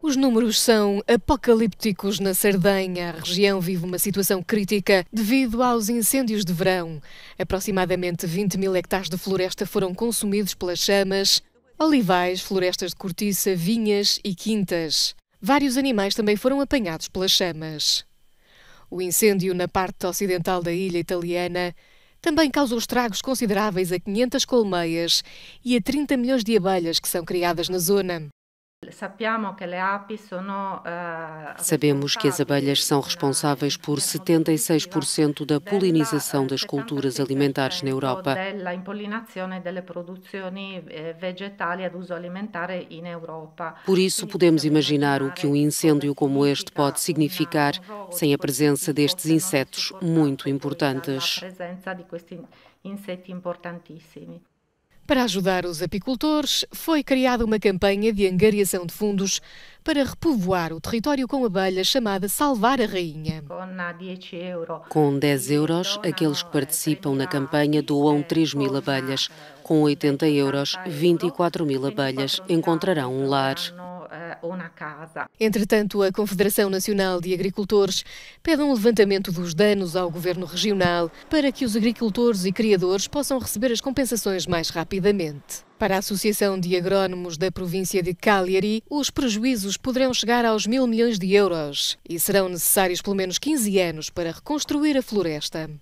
Os números são apocalípticos na Sardenha. A região vive uma situação crítica devido aos incêndios de verão. Aproximadamente 20 mil hectares de floresta foram consumidos pelas chamas, olivais, florestas de cortiça, vinhas e quintas. Vários animais também foram apanhados pelas chamas. O incêndio na parte ocidental da ilha italiana também causou estragos consideráveis a 500 colmeias e a 30 milhões de abelhas que são criadas na zona. Eh, Sabemos que as abelhas são eh, responsáveis por 76% eh, da polinização das culturas alimentares na Europa. Por isso, podemos imaginar o que um incêndio como este pode significar sem a presença tipo, destes insetos muito importantes. Para ajudar os apicultores, foi criada uma campanha de angariação de fundos para repovoar o território com abelhas chamada Salvar a Rainha. Com 10 euros, aqueles que participam na campanha doam 3 mil abelhas. Com 80 euros, 24 mil abelhas encontrarão um lar ou na casa. Entretanto, a Confederação Nacional de Agricultores pede um levantamento dos danos ao governo regional para que os agricultores e criadores possam receber as compensações mais rapidamente. Para a Associação de Agrónomos da província de Cagliari, os prejuízos poderão chegar aos mil milhões de euros e serão necessários pelo menos 15 anos para reconstruir a floresta.